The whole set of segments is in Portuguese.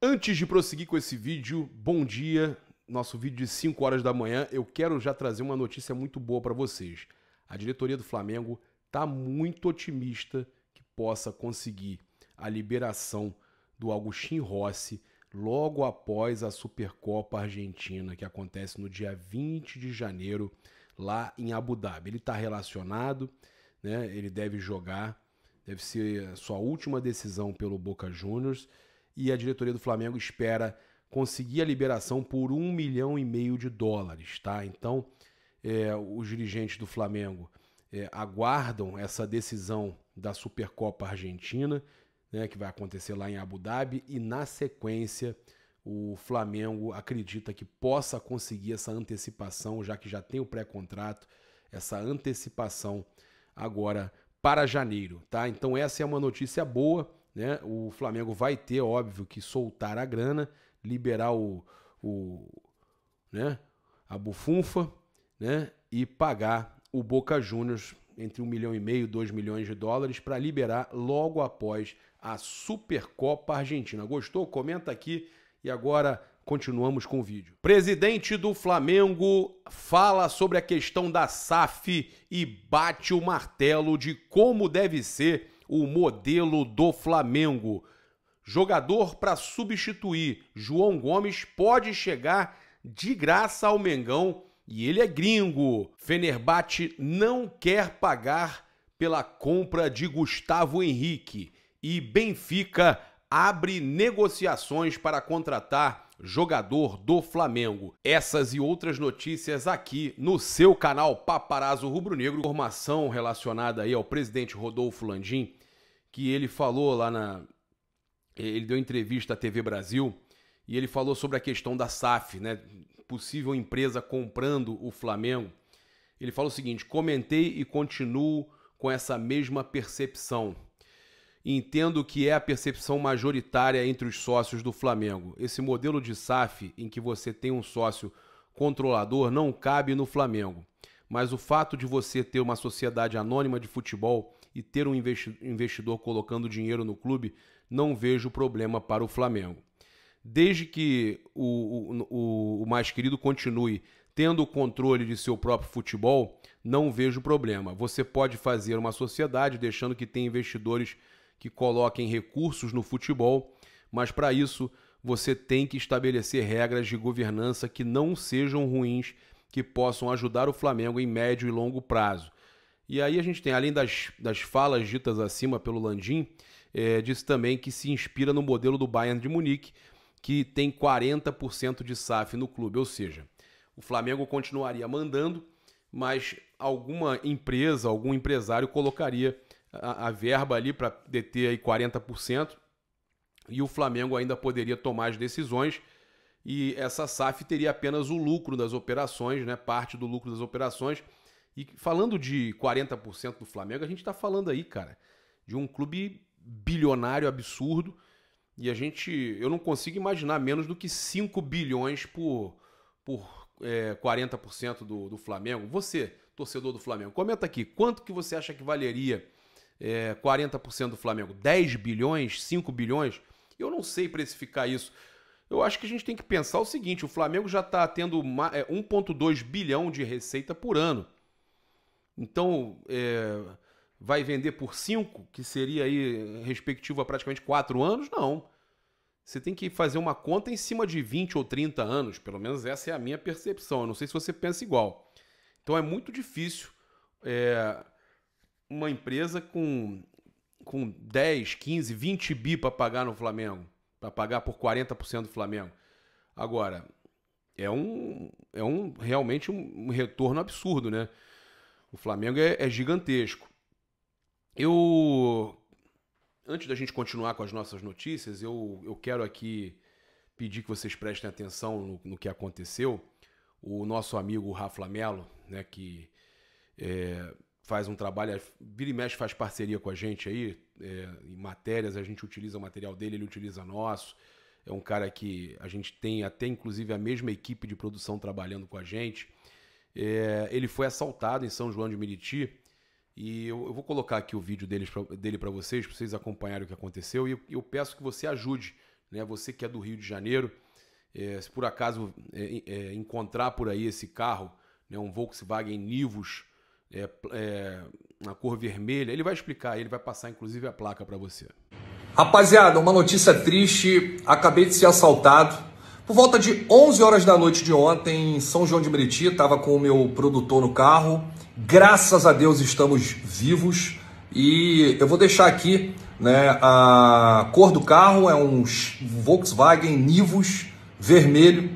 Antes de prosseguir com esse vídeo, bom dia. Nosso vídeo de 5 horas da manhã, eu quero já trazer uma notícia muito boa para vocês. A diretoria do Flamengo está muito otimista que possa conseguir a liberação do Agostinho Rossi logo após a Supercopa Argentina, que acontece no dia 20 de janeiro lá em Abu Dhabi. Ele está relacionado, né? ele deve jogar, deve ser a sua última decisão pelo Boca Juniors e a diretoria do Flamengo espera conseguir a liberação por um milhão e meio de dólares, tá? Então, é, os dirigentes do Flamengo é, aguardam essa decisão da Supercopa Argentina, né, que vai acontecer lá em Abu Dhabi, e na sequência o Flamengo acredita que possa conseguir essa antecipação, já que já tem o pré-contrato, essa antecipação agora para janeiro, tá? Então essa é uma notícia boa né? O Flamengo vai ter, óbvio, que soltar a grana, liberar o, o né? a bufunfa né? e pagar o Boca Juniors entre 1 milhão e meio, 2 milhões de dólares para liberar logo após a Supercopa Argentina. Gostou? Comenta aqui e agora continuamos com o vídeo. Presidente do Flamengo fala sobre a questão da SAF e bate o martelo de como deve ser o modelo do Flamengo. Jogador para substituir João Gomes pode chegar de graça ao Mengão e ele é gringo. Fenerbahçe não quer pagar pela compra de Gustavo Henrique e Benfica abre negociações para contratar jogador do Flamengo. Essas e outras notícias aqui no seu canal Paparazzo Rubro Negro. Informação relacionada aí ao presidente Rodolfo Landim que ele falou lá na. Ele deu entrevista à TV Brasil e ele falou sobre a questão da SAF, né? Possível empresa comprando o Flamengo. Ele fala o seguinte: comentei e continuo com essa mesma percepção. Entendo que é a percepção majoritária entre os sócios do Flamengo. Esse modelo de SAF, em que você tem um sócio controlador, não cabe no Flamengo. Mas o fato de você ter uma sociedade anônima de futebol e ter um investidor colocando dinheiro no clube, não vejo problema para o Flamengo. Desde que o, o, o mais querido continue tendo o controle de seu próprio futebol, não vejo problema. Você pode fazer uma sociedade deixando que tenha investidores que coloquem recursos no futebol, mas para isso você tem que estabelecer regras de governança que não sejam ruins, que possam ajudar o Flamengo em médio e longo prazo. E aí a gente tem, além das, das falas ditas acima pelo Landim, é, disse também que se inspira no modelo do Bayern de Munique, que tem 40% de SAF no clube, ou seja, o Flamengo continuaria mandando, mas alguma empresa, algum empresário colocaria a, a verba ali para deter aí 40% e o Flamengo ainda poderia tomar as decisões e essa SAF teria apenas o lucro das operações, né, parte do lucro das operações e falando de 40% do Flamengo, a gente está falando aí, cara, de um clube bilionário absurdo. E a gente, eu não consigo imaginar menos do que 5 bilhões por, por é, 40% do, do Flamengo. Você, torcedor do Flamengo, comenta aqui, quanto que você acha que valeria é, 40% do Flamengo? 10 bilhões? 5 bilhões? Eu não sei precificar isso. Eu acho que a gente tem que pensar o seguinte: o Flamengo já está tendo 1,2 é, bilhão de receita por ano. Então, é, vai vender por 5, que seria aí respectivo a praticamente 4 anos? Não. Você tem que fazer uma conta em cima de 20 ou 30 anos, pelo menos essa é a minha percepção. Eu não sei se você pensa igual. Então é muito difícil é, uma empresa com, com 10, 15, 20 bi para pagar no Flamengo, para pagar por 40% do Flamengo. Agora, é um, é um realmente um retorno absurdo, né? O Flamengo é, é gigantesco. Eu. Antes da gente continuar com as nossas notícias, eu, eu quero aqui pedir que vocês prestem atenção no, no que aconteceu. O nosso amigo Rafa Melo, né, que é, faz um trabalho, vira e mexe faz parceria com a gente aí, é, em matérias, a gente utiliza o material dele, ele utiliza nosso. É um cara que a gente tem até inclusive a mesma equipe de produção trabalhando com a gente. É, ele foi assaltado em São João de Meriti. E eu, eu vou colocar aqui o vídeo deles, dele para vocês, para vocês acompanharem o que aconteceu. E eu, eu, peço que você ajude, né? Você que é do Rio de Janeiro, é, se por acaso é, é encontrar por aí esse carro, né? um Volkswagen Nivus na é, é, cor vermelha, ele vai explicar, ele vai passar inclusive a placa para você. Rapaziada, uma notícia triste. Acabei de ser assaltado por volta de 11 horas da noite de ontem, em São João de Meriti, estava com o meu produtor no carro. Graças a Deus estamos vivos e eu vou deixar aqui né, a cor do carro, é um Volkswagen Nivus vermelho,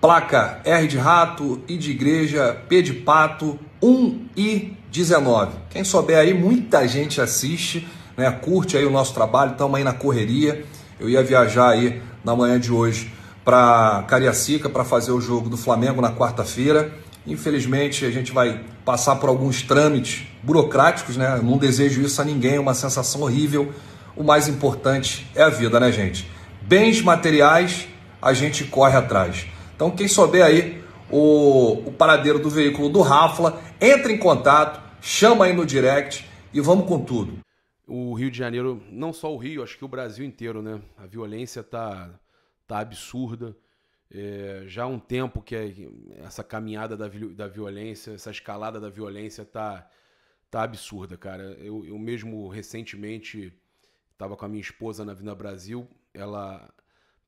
placa R de rato, I de igreja, P de pato, 1 e 19. Quem souber aí, muita gente assiste, né, curte aí o nosso trabalho, estamos aí na correria. Eu ia viajar aí na manhã de hoje para Cariacica para fazer o jogo do Flamengo na quarta-feira. Infelizmente, a gente vai passar por alguns trâmites burocráticos, né? Eu não desejo isso a ninguém, é uma sensação horrível. O mais importante é a vida, né, gente? Bens materiais, a gente corre atrás. Então, quem souber aí o, o paradeiro do veículo do Rafla, entre em contato, chama aí no direct e vamos com tudo. O Rio de Janeiro, não só o Rio, acho que o Brasil inteiro, né? A violência tá tá absurda. É, já há um tempo que é essa caminhada da, da violência, essa escalada da violência tá, tá absurda, cara. Eu, eu mesmo recentemente estava com a minha esposa na Vinda Brasil, ela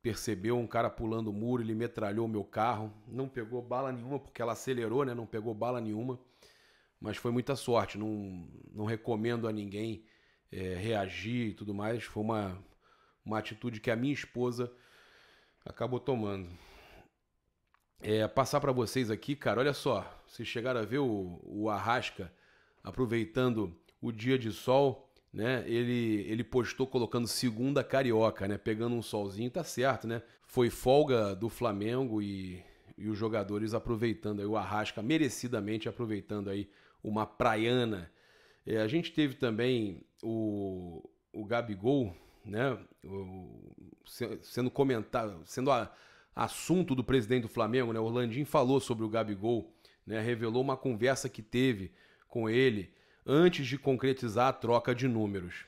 percebeu um cara pulando o muro, ele metralhou o meu carro, não pegou bala nenhuma, porque ela acelerou, né? Não pegou bala nenhuma, mas foi muita sorte. Não, não recomendo a ninguém é, reagir e tudo mais. Foi uma, uma atitude que a minha esposa acabou tomando. É, passar para vocês aqui, cara, olha só. Vocês chegaram a ver o, o Arrasca aproveitando o dia de sol, né? Ele, ele postou colocando segunda carioca, né? Pegando um solzinho, tá certo, né? Foi folga do Flamengo e, e os jogadores aproveitando aí o Arrasca, merecidamente aproveitando aí uma praiana. É, a gente teve também o, o Gabigol, né? Sendo comentado, sendo a, assunto do presidente do Flamengo, né? Orlandinho falou sobre o Gabigol, né? Revelou uma conversa que teve com ele antes de concretizar a troca de números.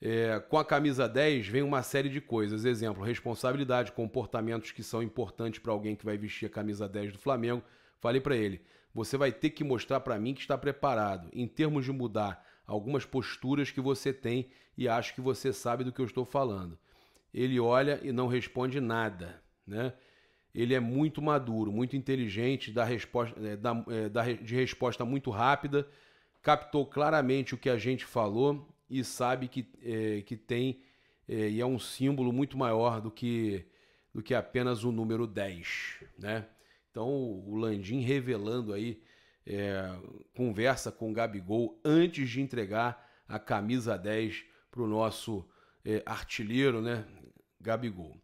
É, com a camisa 10 vem uma série de coisas, exemplo, responsabilidade, comportamentos que são importantes para alguém que vai vestir a camisa 10 do Flamengo. Falei para ele: você vai ter que mostrar para mim que está preparado. Em termos de mudar algumas posturas que você tem e acha que você sabe do que eu estou falando. Ele olha e não responde nada, né? Ele é muito maduro, muito inteligente, dá resposta, é, dá, é, dá de resposta muito rápida, captou claramente o que a gente falou e sabe que, é, que tem é, e é um símbolo muito maior do que, do que apenas o número 10, né? Então o Landim revelando aí é, conversa com o Gabigol antes de entregar a camisa 10 para o nosso é, artilheiro, né? Gabigol.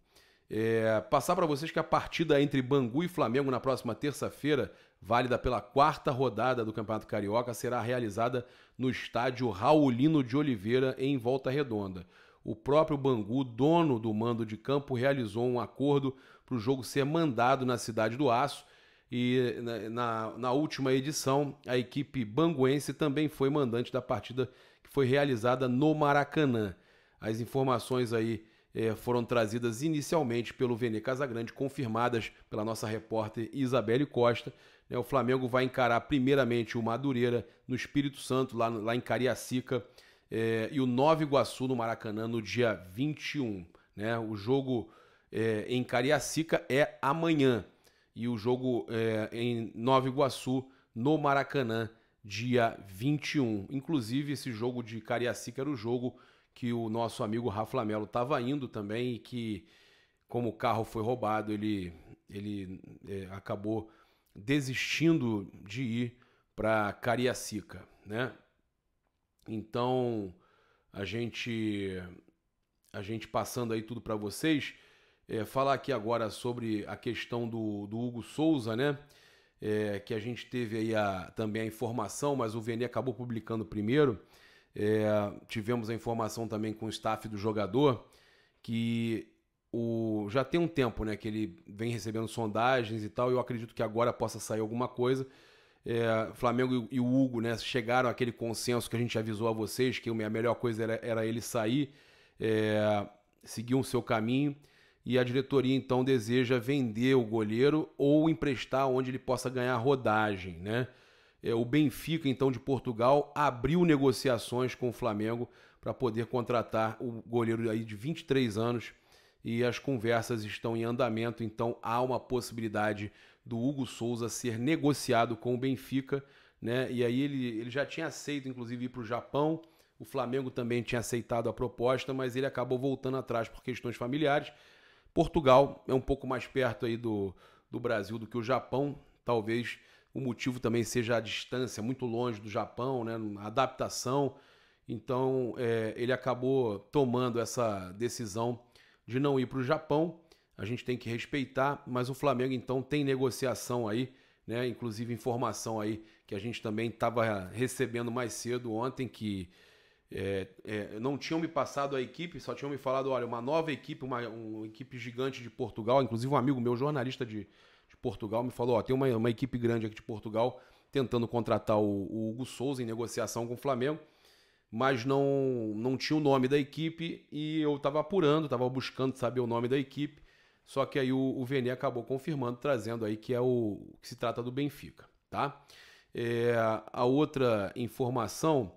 É, passar para vocês que a partida entre Bangu e Flamengo na próxima terça-feira, válida pela quarta rodada do Campeonato Carioca, será realizada no estádio Raulino de Oliveira, em Volta Redonda. O próprio Bangu, dono do mando de campo, realizou um acordo para o jogo ser mandado na Cidade do Aço e na, na última edição, a equipe banguense também foi mandante da partida que foi realizada no Maracanã. As informações aí eh, foram trazidas inicialmente pelo Vene Casagrande, confirmadas pela nossa repórter Isabelle Costa. Né, o Flamengo vai encarar primeiramente o Madureira no Espírito Santo, lá, lá em Cariacica, eh, e o Nova Iguaçu no Maracanã no dia 21. Né? O jogo eh, em Cariacica é amanhã e o jogo é, em Nova Iguaçu, no Maracanã, dia 21. Inclusive, esse jogo de Cariacica era o jogo que o nosso amigo Rafa Lamelo estava indo também e que, como o carro foi roubado, ele, ele é, acabou desistindo de ir para Cariacica, né? Então, a gente a gente passando aí tudo para vocês, é, falar aqui agora sobre a questão do, do Hugo Souza, né? É, que a gente teve aí a, também a informação, mas o Vene acabou publicando primeiro. É, tivemos a informação também com o staff do jogador que o, já tem um tempo né, que ele vem recebendo sondagens e tal. E eu acredito que agora possa sair alguma coisa. É, Flamengo e o Hugo né, chegaram àquele consenso que a gente avisou a vocês que a melhor coisa era, era ele sair, é, seguir o seu caminho e a diretoria então deseja vender o goleiro ou emprestar onde ele possa ganhar rodagem, né? É, o Benfica então de Portugal abriu negociações com o Flamengo para poder contratar o goleiro aí de 23 anos e as conversas estão em andamento, então há uma possibilidade do Hugo Souza ser negociado com o Benfica, né? E aí ele, ele já tinha aceito inclusive ir para o Japão, o Flamengo também tinha aceitado a proposta, mas ele acabou voltando atrás por questões familiares. Portugal é um pouco mais perto aí do, do Brasil do que o Japão. Talvez o motivo também seja a distância, muito longe do Japão, né? A adaptação. Então é, ele acabou tomando essa decisão de não ir para o Japão. A gente tem que respeitar, mas o Flamengo então tem negociação aí, né? Inclusive informação aí que a gente também estava recebendo mais cedo ontem que é, é, não tinham me passado a equipe, só tinham me falado, olha, uma nova equipe, uma, uma equipe gigante de Portugal, inclusive um amigo meu, jornalista de, de Portugal, me falou, ó, tem uma, uma, equipe grande aqui de Portugal tentando contratar o, o, Hugo Souza em negociação com o Flamengo, mas não, não tinha o nome da equipe e eu estava apurando, estava buscando saber o nome da equipe, só que aí o, o Vene acabou confirmando, trazendo aí que é o que se trata do Benfica, tá? É, a outra informação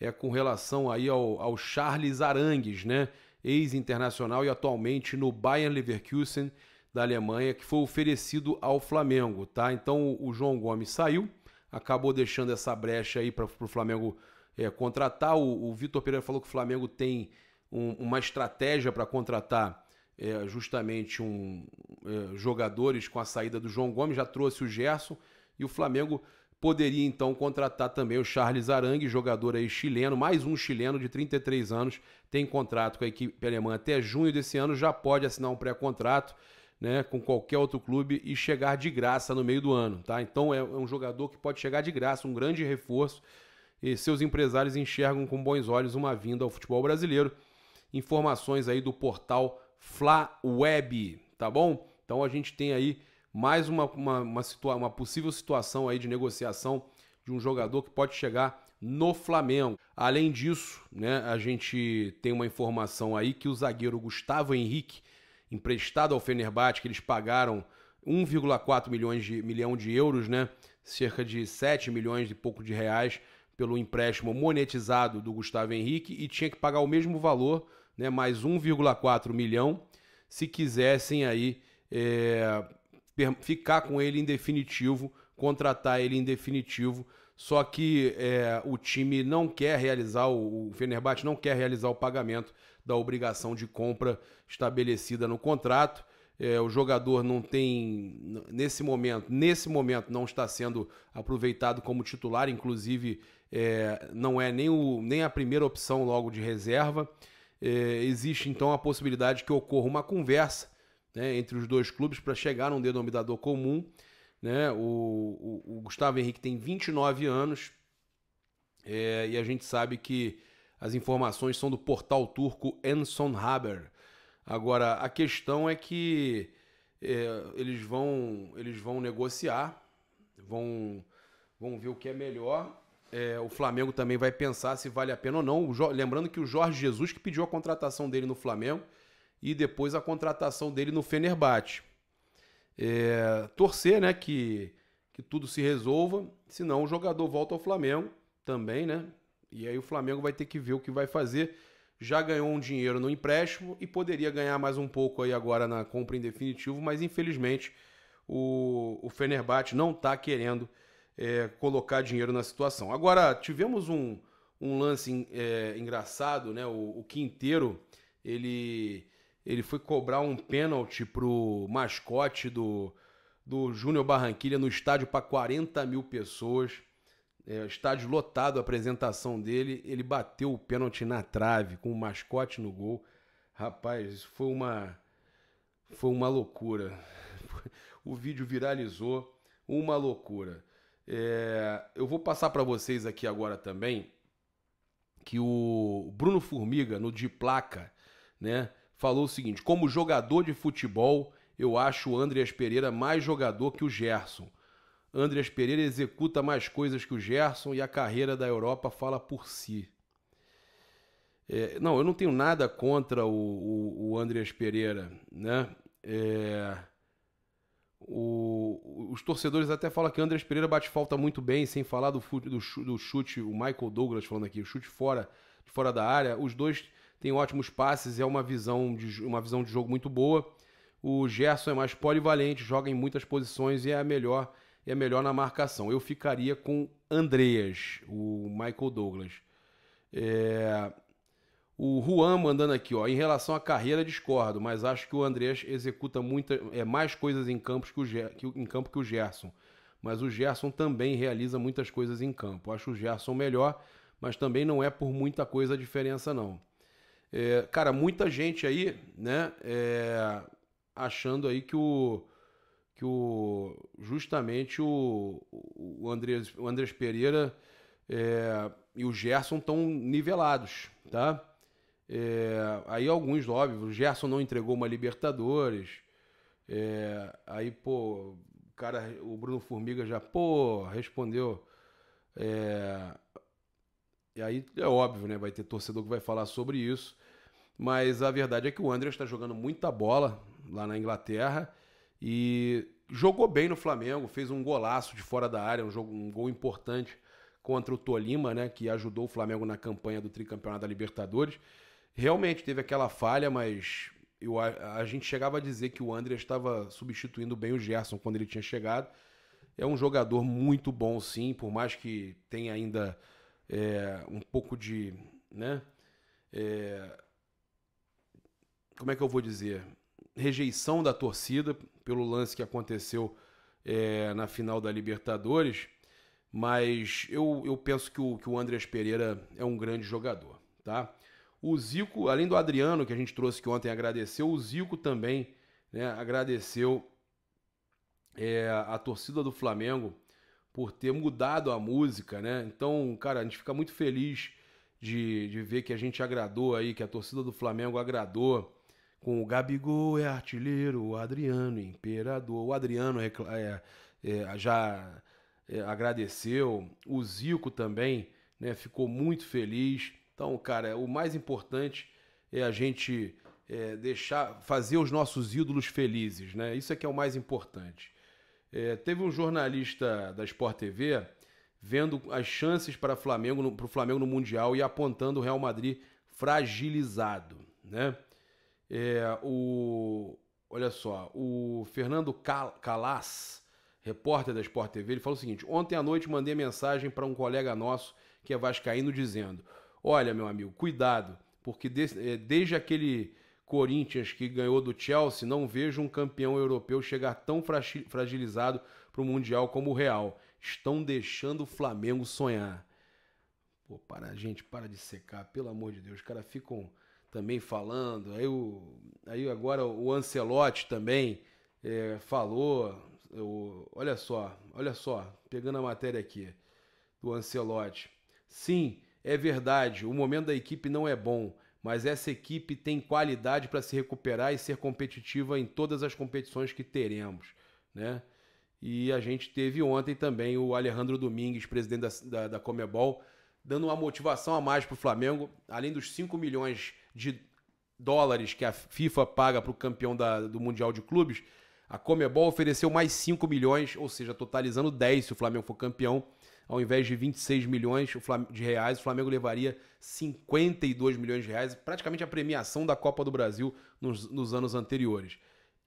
é com relação aí ao, ao Charles Arangues, né? ex-internacional e atualmente no Bayern Leverkusen da Alemanha, que foi oferecido ao Flamengo, tá? Então o João Gomes saiu, acabou deixando essa brecha aí para o Flamengo é, contratar. O, o Vitor Pereira falou que o Flamengo tem um, uma estratégia para contratar é, justamente um, é, jogadores com a saída do João Gomes, já trouxe o Gerson e o Flamengo poderia então contratar também o Charles Arangue, jogador aí chileno, mais um chileno de 33 anos, tem contrato com a equipe alemã até junho desse ano, já pode assinar um pré-contrato. Né, com qualquer outro clube e chegar de graça no meio do ano, tá? Então é um jogador que pode chegar de graça, um grande reforço e seus empresários enxergam com bons olhos uma vinda ao futebol brasileiro. Informações aí do portal Fla Web, tá bom? Então a gente tem aí mais uma, uma, uma, situa uma possível situação aí de negociação de um jogador que pode chegar no Flamengo. Além disso, né, a gente tem uma informação aí que o zagueiro Gustavo Henrique, emprestado ao Fenerbahçe, que eles pagaram 1,4 milhões de milhão de euros, né, cerca de 7 milhões e pouco de reais pelo empréstimo monetizado do Gustavo Henrique e tinha que pagar o mesmo valor, né, mais 1,4 milhão, se quisessem aí é, ficar com ele em definitivo, contratar ele em definitivo. Só que é, o time não quer realizar, o Fenerbahçe não quer realizar o pagamento da obrigação de compra estabelecida no contrato. É, o jogador não tem, nesse momento, nesse momento não está sendo aproveitado como titular, inclusive é, não é nem, o, nem a primeira opção logo de reserva. É, existe então a possibilidade que ocorra uma conversa né, entre os dois clubes para chegar num denominador comum. Né? O, o, o, Gustavo Henrique tem 29 anos é, e a gente sabe que as informações são do portal turco Enson Haber. Agora, a questão é que é, eles, vão, eles vão negociar, vão, vão ver o que é melhor. É, o Flamengo também vai pensar se vale a pena ou não. Lembrando que o Jorge Jesus que pediu a contratação dele no Flamengo e depois a contratação dele no Fenerbahçe. É, torcer né, que, que tudo se resolva, senão o jogador volta ao Flamengo também, né? E aí o Flamengo vai ter que ver o que vai fazer. Já ganhou um dinheiro no empréstimo e poderia ganhar mais um pouco aí agora na compra em definitivo, mas infelizmente o, o Fenerbahçe não está querendo é, colocar dinheiro na situação. Agora, tivemos um, um lance é, engraçado, né? O, o Quinteiro, ele ele foi cobrar um pênalti pro mascote do, do Júnior Barranquilha no estádio para 40 mil pessoas. É, estádio lotado, a apresentação dele. Ele bateu o pênalti na trave, com o mascote no gol. Rapaz, isso foi uma. Foi uma loucura. O vídeo viralizou, uma loucura. É, eu vou passar para vocês aqui agora também que o Bruno Formiga, no de placa, né? falou o seguinte: como jogador de futebol, eu acho o Andreas Pereira mais jogador que o Gerson. Andreas Pereira executa mais coisas que o Gerson e a carreira da Europa fala por si. É, não, eu não tenho nada contra o, o, o Andreas Pereira, né? É, o, os torcedores até falam que o Andreas Pereira bate falta muito bem, sem falar do, do, do chute, o Michael Douglas falando aqui, o chute fora, de fora da área. Os dois tem ótimos passes, é uma visão de, uma visão de jogo muito boa. O Gerson é mais polivalente, joga em muitas posições e é melhor é melhor na marcação. Eu ficaria com Andreas, o Michael Douglas. É... O Juan mandando aqui, ó. Em relação à carreira, discordo, mas acho que o Andreas executa muita, é, mais coisas em campo que, o Ger... que, em campo que o Gerson. Mas o Gerson também realiza muitas coisas em campo. Acho o Gerson melhor, mas também não é por muita coisa a diferença, não. É, cara, muita gente aí, né, é, achando aí que o que o justamente o, o Andrés, o Andrés Pereira é, e o Gerson estão nivelados, tá? É, aí alguns, óbvio, o Gerson não entregou uma Libertadores, é, aí, pô, o cara, o Bruno Formiga já, pô, respondeu é, e aí é óbvio, né? Vai ter torcedor que vai falar sobre isso. Mas a verdade é que o André está jogando muita bola lá na Inglaterra e jogou bem no Flamengo, fez um golaço de fora da área, um, jogo, um gol importante contra o Tolima, né, que ajudou o Flamengo na campanha do tricampeonato da Libertadores. Realmente teve aquela falha, mas eu, a, a gente chegava a dizer que o André estava substituindo bem o Gerson quando ele tinha chegado. É um jogador muito bom, sim, por mais que tenha ainda é, um pouco de. Né, é, como é que eu vou dizer? Rejeição da torcida pelo lance que aconteceu é, na final da Libertadores. Mas eu, eu penso que o, que o Andrés Pereira é um grande jogador. tá? O Zico, além do Adriano, que a gente trouxe que ontem agradeceu, o Zico também né, agradeceu é, a torcida do Flamengo por ter mudado a música, né? Então, cara, a gente fica muito feliz de, de ver que a gente agradou aí, que a torcida do Flamengo agradou. Com o Gabigol é artilheiro, o Adriano, imperador. O Adriano é, é, já é, agradeceu, o Zico também né, ficou muito feliz. Então, cara, o mais importante é a gente é, deixar, fazer os nossos ídolos felizes, né? Isso é que é o mais importante. É, teve um jornalista da Sport TV vendo as chances para o Flamengo, Flamengo no Mundial e apontando o Real Madrid fragilizado, né? É, o, olha só, o Fernando Calas, repórter da Sport TV, ele falou o seguinte: ontem à noite mandei mensagem para um colega nosso que é vascaíno dizendo: olha meu amigo, cuidado, porque é, desde aquele Corinthians que ganhou do Chelsea, não vejo um campeão europeu chegar tão fragilizado para o Mundial como o Real. Estão deixando o Flamengo sonhar. Pô, para, gente, para de secar, pelo amor de Deus. Os caras ficam também falando. Aí, o, aí agora o Ancelotti também é, falou. Eu, olha só, olha só, pegando a matéria aqui do Ancelotti. Sim, é verdade, o momento da equipe não é bom mas essa equipe tem qualidade para se recuperar e ser competitiva em todas as competições que teremos, né? E a gente teve ontem também o Alejandro Domingues, presidente da, da, da Comebol, dando uma motivação a mais para o Flamengo, além dos 5 milhões de dólares que a FIFA paga para o campeão da, do Mundial de Clubes, a Comebol ofereceu mais 5 milhões, ou seja, totalizando 10 se o Flamengo for campeão, ao invés de 26 milhões de reais, o Flamengo levaria 52 milhões de reais, praticamente a premiação da Copa do Brasil nos, nos anos anteriores.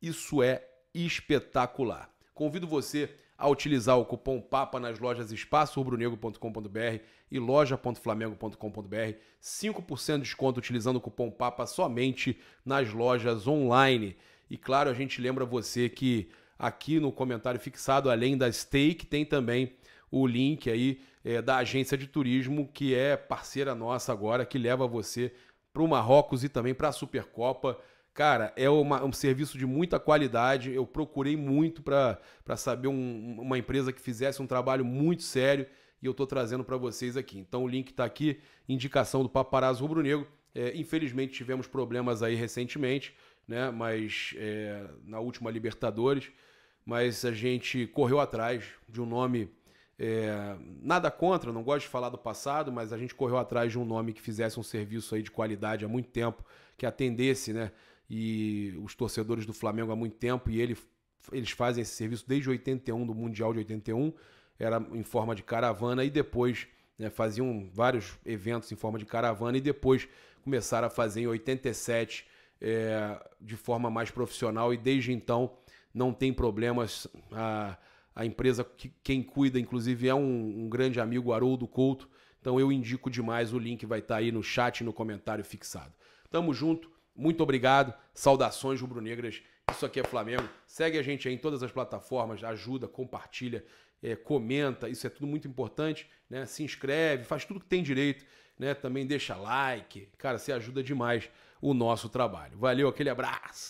Isso é espetacular. Convido você a utilizar o cupom PAPA nas lojas espaçorubronegro.com.br e loja.flamengo.com.br. 5% de desconto utilizando o cupom PAPA somente nas lojas online. E claro, a gente lembra você que aqui no comentário fixado, além da stake, tem também o link aí é, da agência de turismo, que é parceira nossa agora, que leva você para o Marrocos e também para a Supercopa. Cara, é uma, um serviço de muita qualidade. Eu procurei muito para saber um, uma empresa que fizesse um trabalho muito sério e eu estou trazendo para vocês aqui. Então o link está aqui, indicação do Paparazzo Rubro Negro. É, infelizmente tivemos problemas aí recentemente, né? Mas é, na última Libertadores, mas a gente correu atrás de um nome é, nada contra, não gosto de falar do passado, mas a gente correu atrás de um nome que fizesse um serviço aí de qualidade há muito tempo, que atendesse, né? E os torcedores do Flamengo há muito tempo, e ele, eles fazem esse serviço desde 81, do Mundial de 81, era em forma de caravana, e depois né, faziam vários eventos em forma de caravana, e depois começaram a fazer em 87 é, de forma mais profissional, e desde então não tem problemas. Ah, a empresa, que, quem cuida, inclusive, é um, um grande amigo, Haroldo Couto. Então eu indico demais, o link vai estar tá aí no chat, no comentário fixado. Tamo junto, muito obrigado, saudações rubro-negras, isso aqui é Flamengo. Segue a gente aí em todas as plataformas, ajuda, compartilha, é, comenta, isso é tudo muito importante, né? Se inscreve, faz tudo que tem direito, né? Também deixa like, cara, você ajuda demais o nosso trabalho. Valeu, aquele abraço!